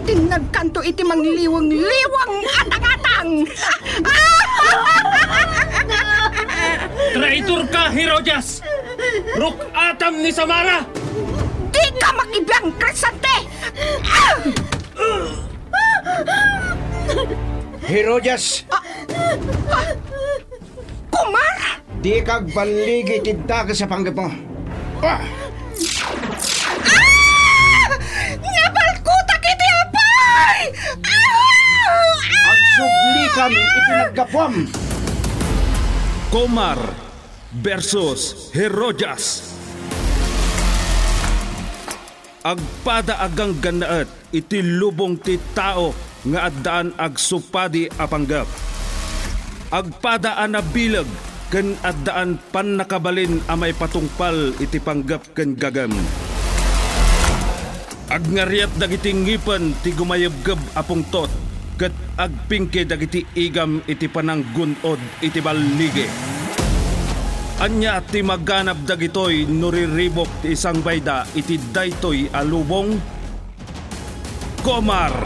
ating nagkanto iti mangliwang-liwang atang-atang. Traitor ka, Herodias! Ruk atam ni Samara! Di ka makibang krisante! Ah! Herodias! kumar! Di kag banligi tidda ka sa panggap mo. Ah! kapulisan ipinaggapwam. Komar versus Herojas. Agpada agang ganaat iti lubong ti tao nga addaan agsupadi supadi apanggap. Agpada anabilag ken addaan pan a amay patungpal iti panggap ken gagam. Agnariat dagiti ngipen ti gumayebgeb apong tot Kat agpingke dagiti igam iti pananggunod iti ballige. Anya ti maganap dagitoy nuriribok ti isang bayda iti daytoy alubong Komar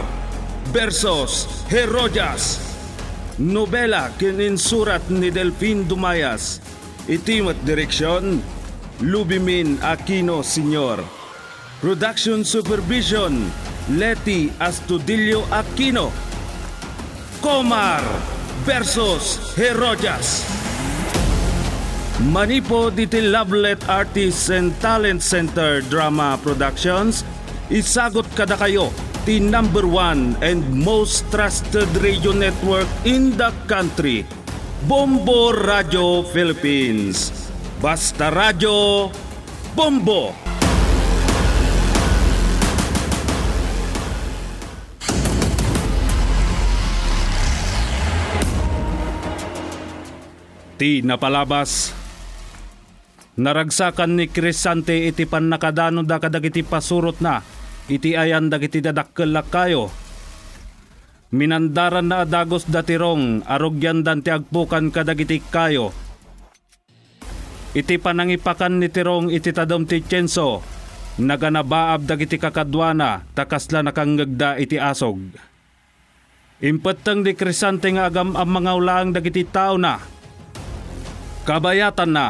versus Herodias. Nobela kininsurat ni Delfin Dumayas. Iti mat direksyon, Lubimin Aquino Sr. Production Supervision, Leti Astudillo Aquino. Comar versus Herojas. Manipo Detail Lovelet Artists and Talent Center Drama Productions, isagot kada kayo the number one and most trusted radio network in the country, Bombo Radio Philippines. Basta Radio Bombo! Ti napalabas. Naragsakan ni Crisante iti pan nakadano da kadagiti pasurot na. Iti ayan dagiti dadakkel kayo. Minandaran na adagos datirong arugyan dan ti agpukan kadagiti kayo. Iti panangipakan ni tirong iti tadom ti Tjenso. Naganabaab dagiti kakadwana takasla nakanggagda iti asog. Impeteng di Crisante nga agam ang mga ulaang dagiti tao na Kabayatan na,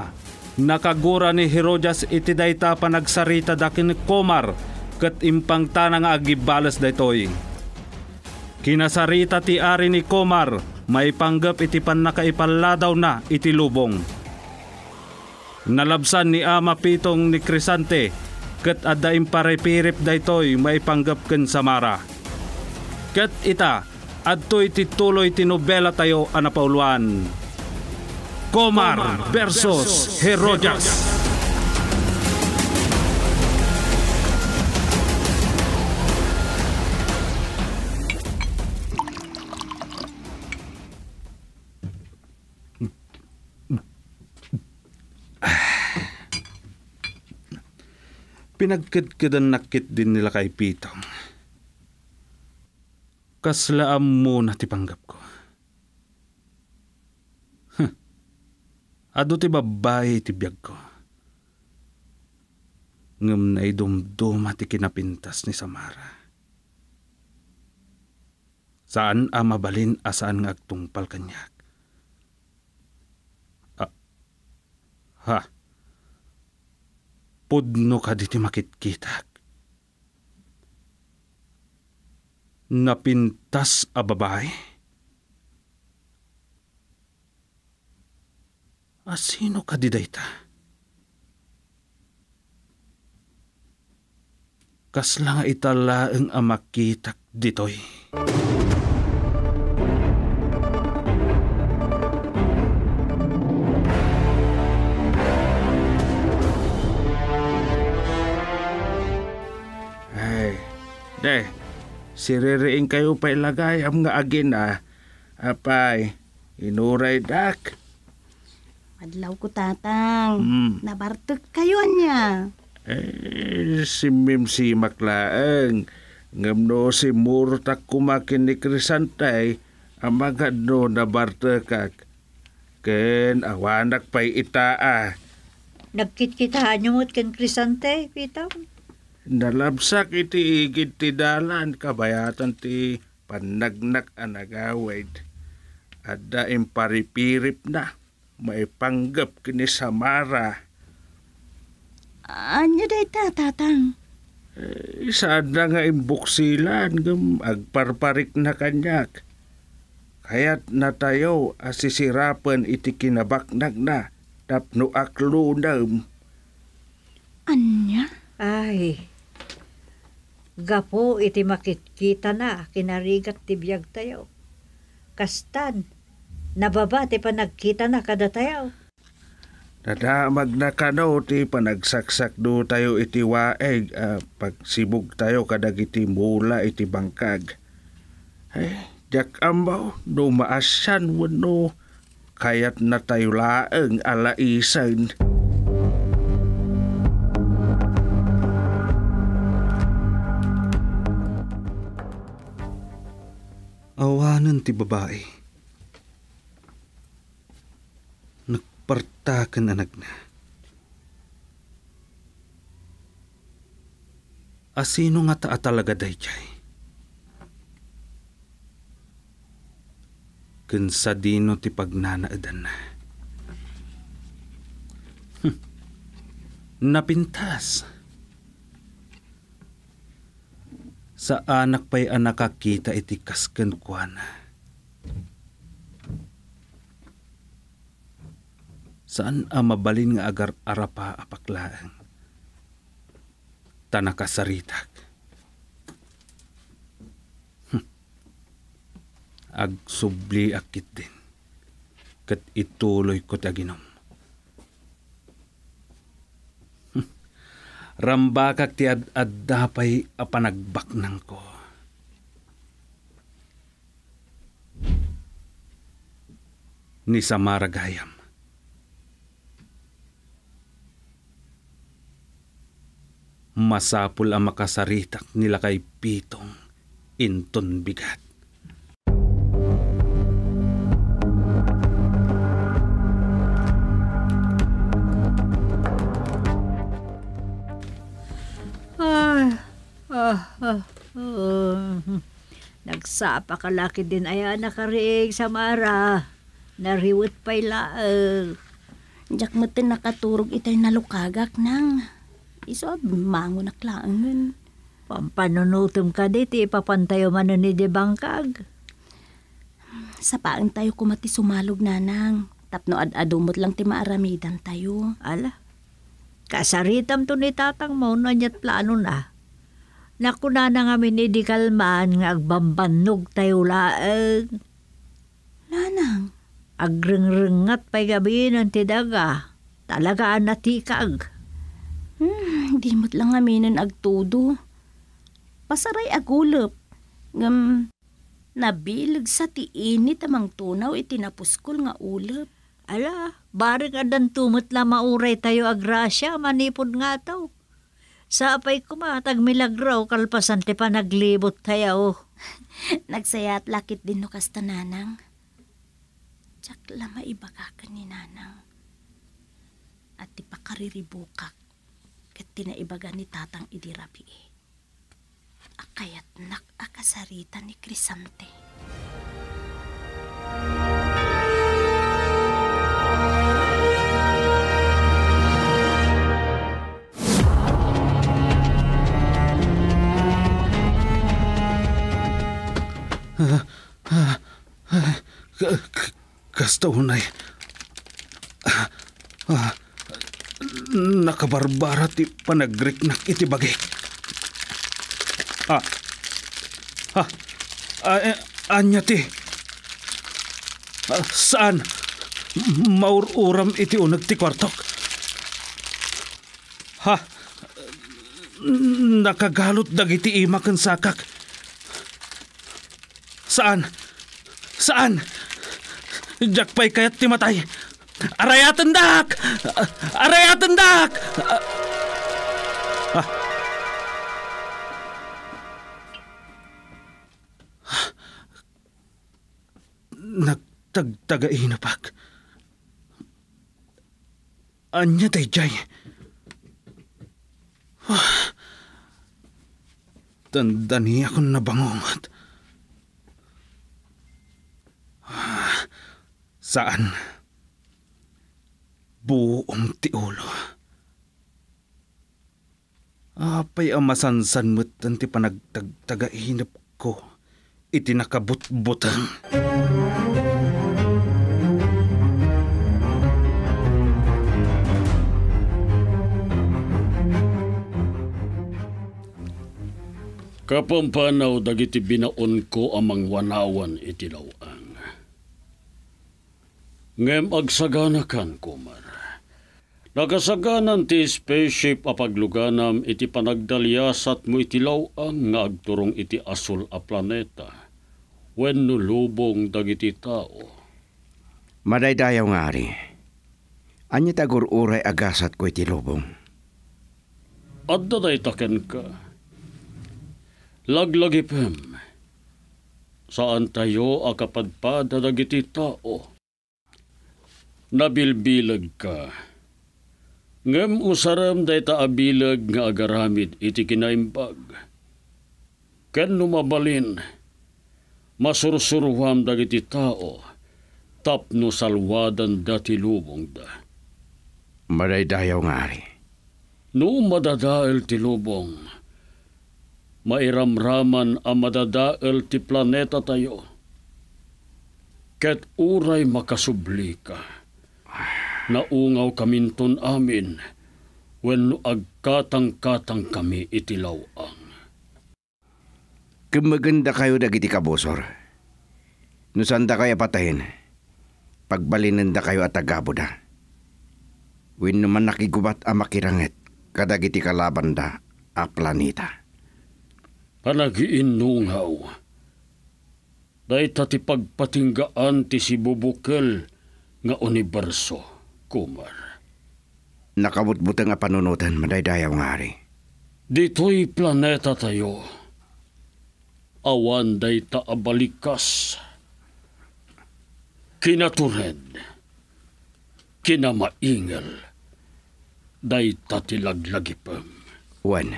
nakagura ni Herodias iti dayta panagsarita dakin komar ket impangta nga agibales daytoy. Kinasarita ti ari ni komar may panggap iti pannakaipalladaw na iti lubong. Nalabsan ni ama pitong ni Crisante ket adda imparepirip daytoy may panggap ken Samara. Ket ita adtoy ti tuloy ti nobela tayo anapauluan. Comar versus Heroyas. pinagkadkadan nakit din nila kay Pitong. Kaslaam mo na tipanggap ko. Ado ti babae ti biyag ko. Ngam na idumduma ti kinapintas ni Samara. Saan a mabalin asaan nga agtungpal kanyak? Ah, ha? Pudno ka di ti makitkitak. Napintas a babae? Asino ah, ka di dayta? Kasla nga itala ang amakitak ditoy. Ay, de, siririin kayo pa ilagay ang nga agin ah. Apay, inuray dak. Adlaw ko tatang. Mm. Nabartog kayo niya. Eh, si Mim si Maklaang. Ngamno si Murtak kumakin ni Crisantay. Amagad no nabartakak. Ken awanak pa'y itaa. Nagkitkitahan niyo mo't ken Crisantay, pitaw. Nalabsak iti igit ti dalan kabayatan ti panagnak anagawid. Adda imparipirip na maipanggap kini Samara. Ano day ta, tatang? Eh, saan nga imbuksilan gam agparparik na kanyak. Kaya't natayo asisirapan iti kinabaknag na tapno aklo nam. Um. Anya? Ay, gapo iti makikita na kinarigat tibiyag tayo. Kastan, nababate pa nagkita na kada tayo. Nadamag na kanaw ti panagsaksak do tayo iti waeg uh, pagsibog tayo kadag iti mula iti bangkag. Eh, jak ambaw, dumaasan maasan wano, kayat na tayo laeng alaisan. Awanan ti babae Partakan anak na. Asino ah, nga taa talaga dayjay? Kinsa dino ti pagnanaadan na. Hm. Napintas. Sa anak pa'y anakakita iti kasken kuana. saan ang mabalin nga agar arapa apaklaan. Tanakasaritak. Hm. Agsubli akit din. Kat ituloy ko taginom. Hm. Rambakak ti ad-adapay apanagbaknang ko. Ni Samaragayam Masapul ang makasaritak nila kay Pitong inton bigat. Ay, ah, ah, ah. Nagsapa ka laki din ay nakariig sa mara. Nariwit pa'y laag. Diyak mo nakaturog itay nalukagak nang. Iso, mango na klaangan. Pampanunutom ka diti, ipapantayo man ni di Sa paang tayo kumati sumalog nanang. Tapno ad-adumot lang ti maaramidan tayo. Ala, kasaritam to ni tatang mo, nanyat plano na. Nakuna na nga minidikal-maan nga agbambannog tayo laeng. Nanang? Agreng-rengat pa'y gabi ng tidaga. Talaga natikag. Hmm. Dimot lang aminan agtudo. Pasaray agulop. Ngam, nabilag sa tiinit amang tunaw itinapuskol nga ulap. Ala, bari ka dan tumot la mauray tayo agrasya, manipod nga taw. Sa apay kumatag milagraw, kalpasan ti pa naglibot tayo. Nagsayat lakit din no kasta nanang. Tsak la maibaga ka ni nanang. At ti ket tinaibagan ni Tatang Idirabi. Akayat nak akasarita ni Crisante. Kastaunay. Ah, ah, nakabarbara ti panagriknak iti bagay. Ah, ha, ah. ah, eh, anya ti, ah, saan, maururam iti unag ti kwartok. Ha, nakagalot dagiti imakan sakak. Saan? Saan? Jakpay kaya't ti matay. Aray atendak! Aray atendak! Ah. Anya day jay. Ah. Tanda niya akong nabangungat. Saan? Saan? buong tiulo. Apay amasansan mo't ang ti panagtagtagainap ko, iti nakabutbutan. Kapampanaw dagiti binaon ko amang wanawan iti lawang. Ngem agsaganakan kumar. Nagasaganan ti spaceship apagluganam iti panagdalyasat mo itilaw ang nga agturong iti asul a planeta. Wen nulubong dagiti tao. Madaydayaw nga ari. Anya tagururay agasat ko iti lubong. Adda day taken ka. Laglagipem. Saan tayo akapadpada dagiti tao? Nabilbilag ka. Nabilbilag ka Ngam usaram day taabilag nga agaramid iti kinaimbag. Ken lumabalin, masursurwam dagiti tao, tapno salwadan dati lubong da. Maday dayaw nga ari. No madadael ti lubong, mairamraman ang madadael ti planeta tayo, ket uray makasubli ka naungaw kaminton amin, wenno agkatang-katang kami itilawang. Kumaganda kayo dagiti kabosor. Nusanda kaya patahin, da kayo at agaboda. Win naman nakigubat a makirangit, kadagiti kalaban da a planeta. Panagiin nungaw. Day tati pagpatinggaan ti si bubukel nga uniberso kumar. Nakabutbuta nga panunutan, madaydayaw nga ari. Dito'y planeta tayo. Awan day taabalikas. Kinatured. Kinamaingal. Day tatilaglagipam. Juan,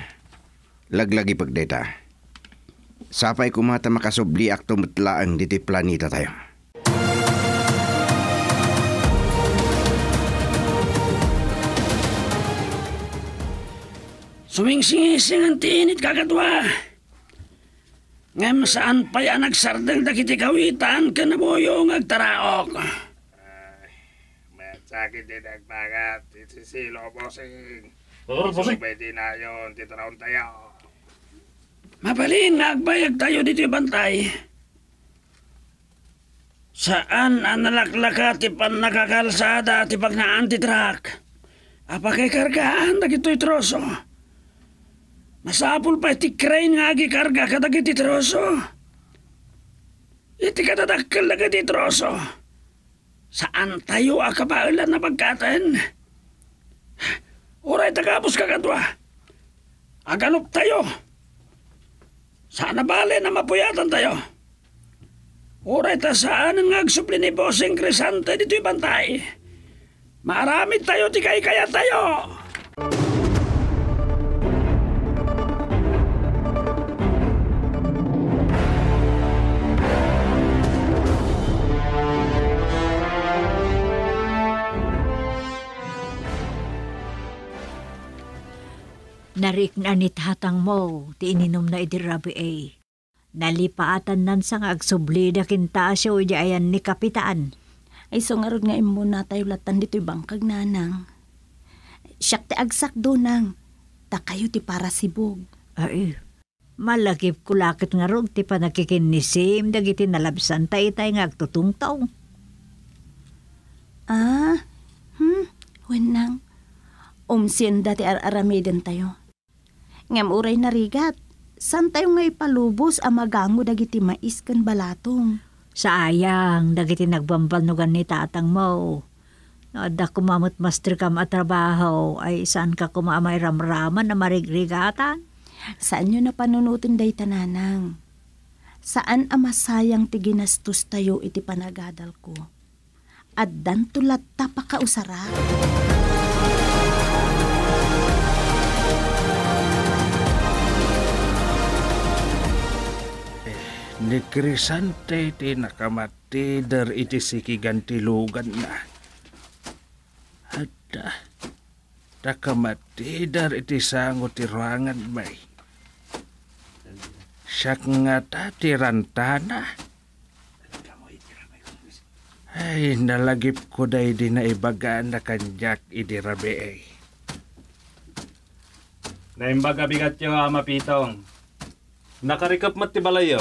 laglagi pagdata. Sapay kumata makasobli ak tumutlaan diti planeta tayo. Suwing singising ang tiinit kagadwa. Ngam saan pa'y anagsardang dakiti kawitan ka na boyong agtaraok. Sakit din ang bagat, itisilo bosing. Oh, bosing. Pwede na yun, titaraon tayo. Mapalin, nagbayag tayo dito bantay. Saan ang nalaklaka ti pan nakakalsada ti pag naanti-truck? Apakay kargaan na gito'y troso. Masapul pa iti crane nga agi karga kadag iti troso. Iti kadadakkel na iti troso. Saan tayo akabailan na pagkaten? Uray tagabos kakadwa. Aganop tayo. Sana bale na mapuyatan tayo. Uray ta saan nga agsupli ni Boseng Crisante dito'y bantay. Maramit tayo, tikay kaya tayo. Narik na ni tatang mo, ti ininom na idirabi eh. Nalipaatan nan sang agsublida kintasyo iti ayan ni kapitaan. Ay so ngarod nga imo na tayo latan dito'y bangkag nanang. Siyak ti agsak do nang, takayo ti para sibog. Ay, malagip kulakit nga rog ti pa nakikinisim dagiti nalabsan tayo tayo nga agtutungtaw. Ah, hmm, wenang. Umsien dati ar-aramidin tayo Ngam uray narigat, san tayo nga ipalubos ang magango dagiti mais kan balatong. Saayang, dagiti nagbambal no ni tatang mo. Naada kumamot master kam at trabaho, ay saan ka kumamay ramrama na marigrigatan? Saan nyo napanunutin day tananang? Saan amasayang tiginastos tayo iti panagadal ko? At dantulat tapakausara. Music ni Crisante ti nakamati dar iti sikigantilugan na. Hada, nakamati dar iti sango ti ruangan may. Siyak nga ta ti rantana. Ay, nalagip ko day di na ibagaan na kanyak idirabi ay. Naimbaga bigat yung ama pitong. Nakarikap mat ti balayo.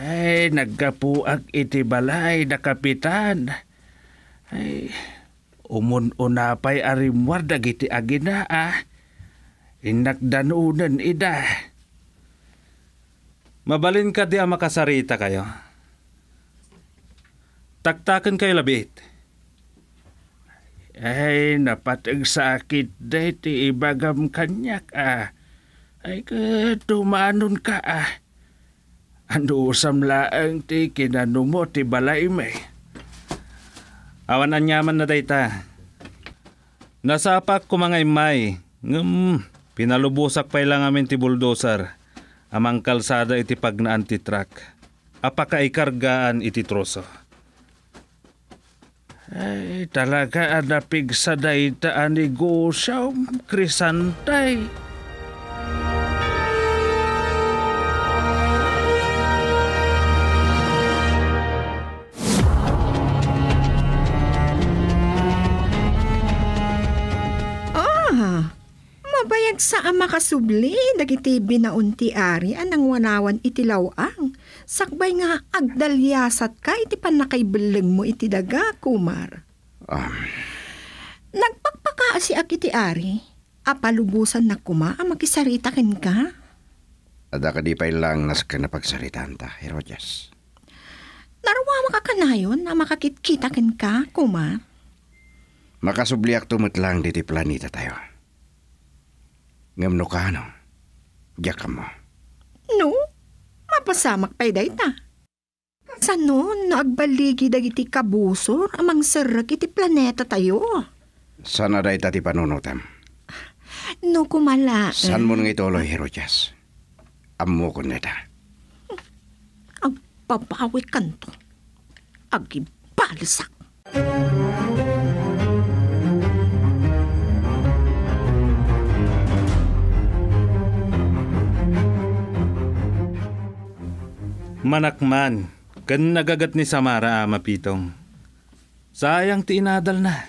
Ay, nagkapuag iti balay na kapitan. Ay, umununapay arimwar dagiti agina ah. Inakdanunan ida. Mabalin ka di makasarita kayo. Taktakan kayo labit. Ay, napatag sakit ti ibagam kanyak ah. Ay, tumanon ka ah. Ando usam laang ti kinanumo ti balay may. Awan anyaman na dayta. Nasapak ko mga imay. Ngum, pinalubusak pa ilang amin ti bulldozer. Amang kalsada iti pagnaan ti truck. Apaka ikargaan iti troso. Ay, talaga anapig sa dayta ani krisantay. Krisantay. sa Saa makasubli, dagiti binaunti ari, anang wanawan iti lawang. Sakbay nga agdalyasat ka, iti panakaibilag mo iti daga, kumar. Um. Ah. Nagpakpaka si akiti ari, apalubusan na kuma, makisarita kin ka. Ada ka di pa ilang nas ka napagsaritaan ta, Herodias. Narawama ka na makakitkita kin ka, kumar. Makasubliak tumutlang diti planeta tayo. Ngam no ka, no? Diyak mo. No? Mapasamak pa'y day ta. Sano, nagbaligi dagiti kabusor, amang sarak iti planeta tayo. Sana day ta ti panunutam. No kumala. San mo nga itoloy, Herodias? Amo ko neta. Agpapawi kanto. Agibalsak. Agibalisak. Manakman, kan nagagat ni Samara mapitong. Sayang ti inadal na.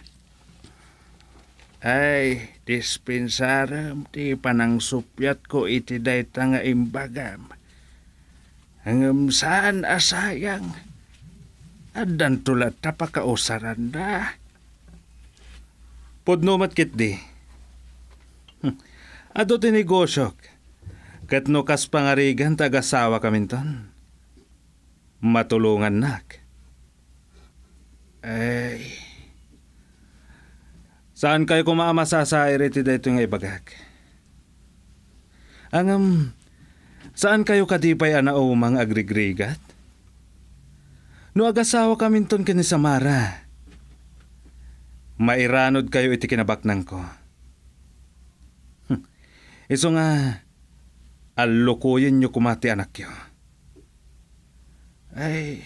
Ay, dispensaram ti panang supyat ko iti dayta nga imbagam. Hangam saan asayang? Adan tulat tapakausaran da. Podno matkit di. Hm. Ado ti negosyok. no kas pangarigan tagasawa kaminton matulungan nak. Eh, Saan kayo kumaamasa sa iriti dito nga ibagak? Angam, saan kayo kadipay anao mang agrigrigat? No agasawa ton kini Samara. Mairanod kayo iti kinabaknang ko. Hm. Iso nga, alukuyin nyo kumati anak yun. Ay,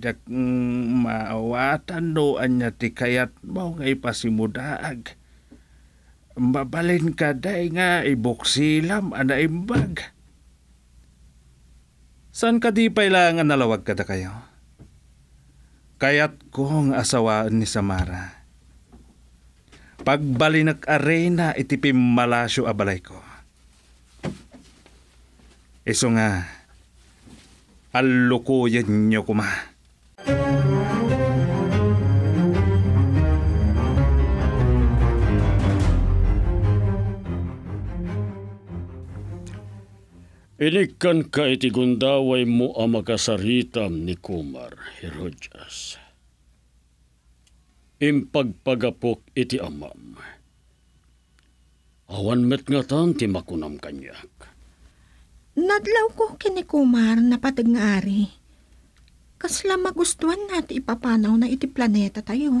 dak mm, maawatan doan niya ti kayat mo ngay pasimudaag. Mabalin ka day nga ibuksilam ana imbag. San ka di pa lang nalawag ka da kayo? Kayat kong asawaan ni Samara. Pagbalinak arena itipim malasyo abalay ko. Iso nga, 알로꼬예녀구마 Inikan ka iti gundaway mo ang makasaritam ni Kumar, Herodias. Impagpagapok iti amam. Awan met nga tan ti makunam kanyak Nadlaw ko kinikumar na patag nga ari. Kasla magustuhan natin ipapanaw na iti planeta tayo.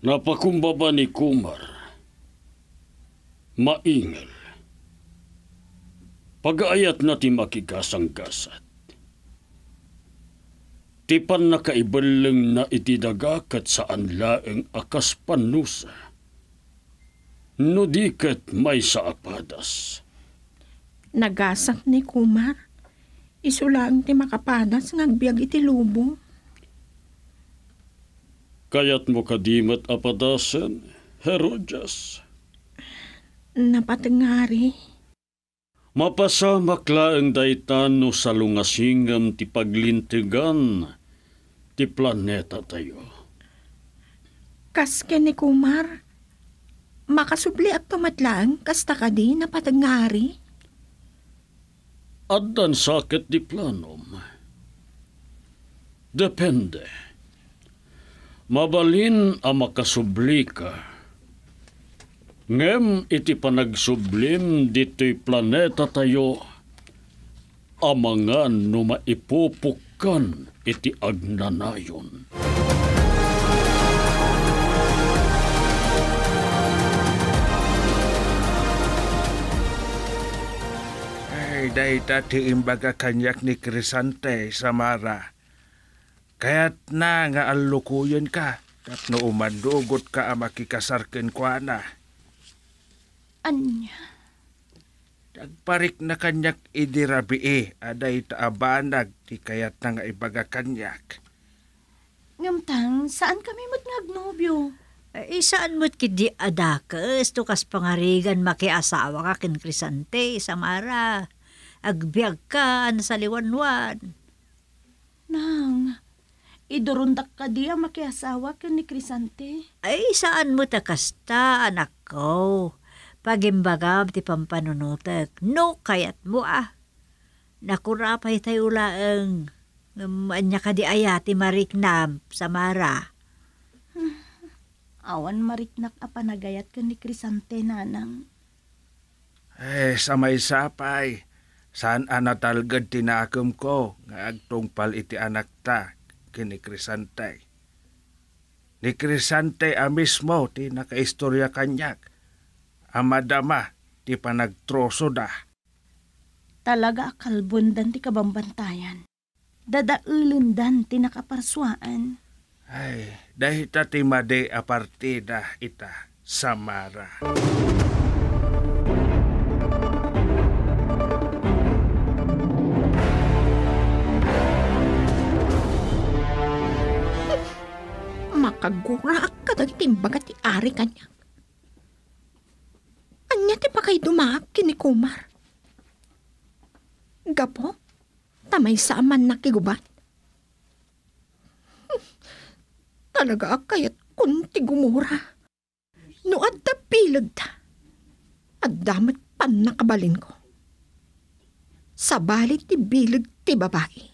Napakumbaba ni Kumar. Maingal. Pag-aayat na ti makigasang-gasat. Tipan na kaibalang na itidagakat sa anlaeng akas panusa. No diket may sa apadas. Nagasak ni Kumar. Isulang ti makapadas ngagbiag iti lubo. Kayat mo kadimat apadasen, Herodias. Napatengari. Mapasamak laeng daitan no salungasingam ti paglintigan ti planeta tayo. Kaske ni Kumar, makasubli at tumatlang kasta ka di napatengari addan saket di planom. Depende. Mabalin ang makasubli ka. Ngem iti panagsublim dito'y planeta tayo amangan no maipupukkan iti agnanayon. Ida ita tiimbaga kanyak ni Krisante Samara. Kaya't na nga alukuyon ka, kat nooman ka ang makikasarkin ko na. Anya? Nagparik na kanyak idirabii, aday taabanag, di kaya't na nga ibaga kanyak. Ngamtang, saan kami matnagnobyo? Eh, eh, saan mo't kidi adakas? Tukas pangarigan makiasawa ka kin Crisante, Samara agbyag ka ano sa liwanwan. Nang, idurundak ka di ang makiasawa ka ni Crisante. Ay, saan mo takasta, anak ko? Pagimbagab ti pampanunutek, no kayat mo ah. Nakurapay tayo laeng, um, anya ka di ayati mariknam sa mara. Awan mariknak a panagayat ka ni Crisante, nanang. Eh, sa may sapay, Saan anatalgad tinaakom ko nga agtungpal iti anak ta kini Crisante. Ni Crisante a mismo ti nakaistorya kanyak. Amadama ti panagtroso da. Talaga kalbundan ti kabambantayan. Dadaulundan ti nakaparsuaan. Ay, dahita ti made a partida ita Samara. Samara. Urak ka dagitimbag ti ari kanya. Anya ti pa kay dumaak kinikumar. Gapo, tamay sa aman nakigubat. Hmm, talaga kayat kunti gumura. No adda pilag ta. At damat pan nakabalin ko. Sa balit ti bilag ti babae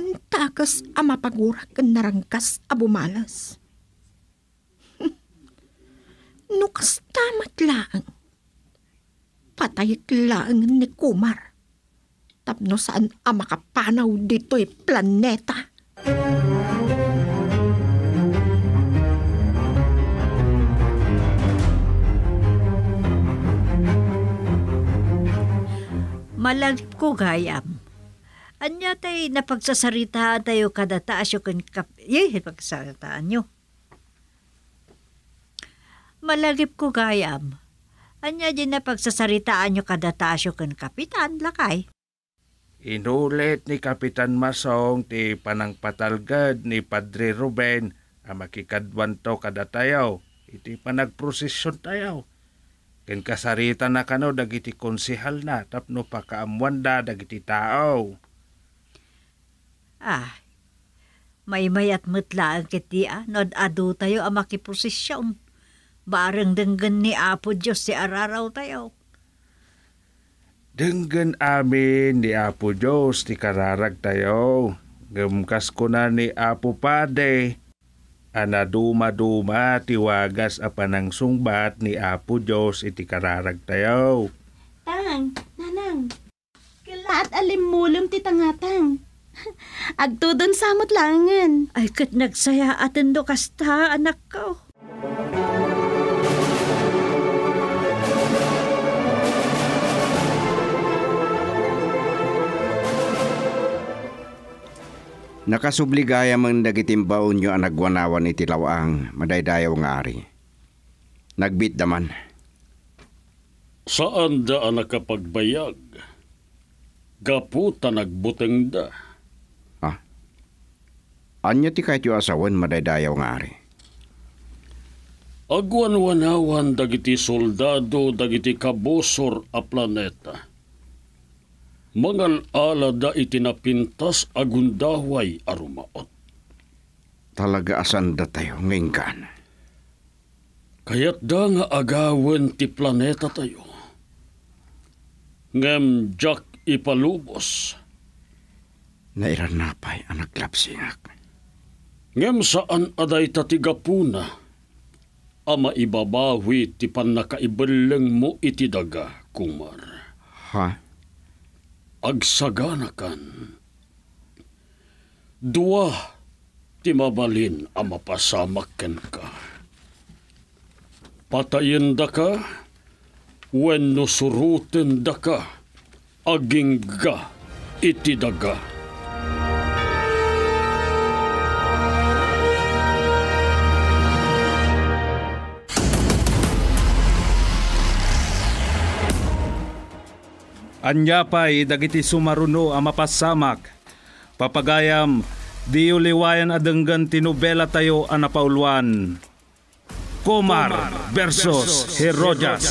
kan takas amapagura kan narangkas abumalas. Nukas tamat laang. Patayit laang ni Kumar. Tapno saan amakapanaw dito'y planeta. Malarip ko gayam Anya tay napagsasarita tayo kada taas yo kan kap... Yeh, pagsasaritaan nyo. Malagip ko gayam. Anya din napagsasaritaan nyo kada taas yo kan kapitan, lakay. Inulit ni Kapitan Masong ti panangpatalgad ni Padre Ruben ang makikadwan to kada tayo. Iti panagprosesyon tayo. Ken kasarita na kano dagiti konsihal na tapno pakaamwanda dagiti tao. Ah, maymay at matlaan kiti ah, nod adu tayo ang ah, makiposisyon. Um. Barang denggan ni Apo Diyos si araraw tayo. Denggan amin ni Apo Diyos ti kararag tayo. Gamkas ko na ni Apo Pade. anaduma duma-duma tiwagas a panang sungbat ni Apo Diyos iti kararag tayo. Tang, nanang, kalat alimulom ti tangatang Agto don samot langan. Ay kat nagsaya atin do kasta, anak ko. Nakasubligaya man dagitimbaon nyo ang nagwanawan ni Tilawang madaydayaw nga ari. Nagbit naman. Saan da ang nakapagbayag? Gaputa nagbuteng da. Anya ti kahit yung asawan madaydayaw nga ari. Agwan-wanawan dagiti soldado dagiti kabosor a planeta. Mangal-ala da itinapintas agundaway arumaot. Talaga asan da tayo ngingkan. Kaya't da nga agawan ti planeta tayo. Ngem jak ipalubos. Nairanapay anak naglapsingak. Ngem saan aday tatigapuna, ama ibabawi ti panakaibaleng mo iti daga, kumar. Ha? Agsaganakan. Dua, ti mabalin ama pasamakken ka. Patayin daka ka, wenno suruten da ka, aging ga iti daga. Anyapay dagiti sumaruno a mapasamak. Papagayam, diyo liwayan adenggan tinubela tayo a napauluan. Komar, Komar versus, versus Herojas.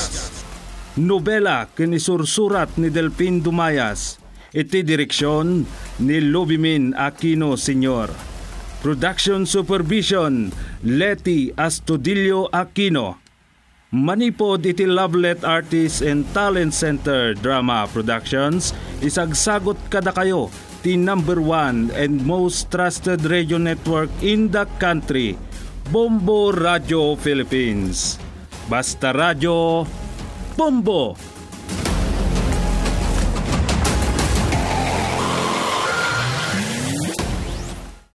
Nobela kinisursurat ni Delpin Dumayas. Iti direksyon ni Lubimin Aquino Sr. Production Supervision Leti Astudillo Aquino Manipod iti Lovelet Artists and Talent Center Drama Productions isagsagot kada kayo ti number one and most trusted radio network in the country Bombo Radio Philippines Basta Radio Bombo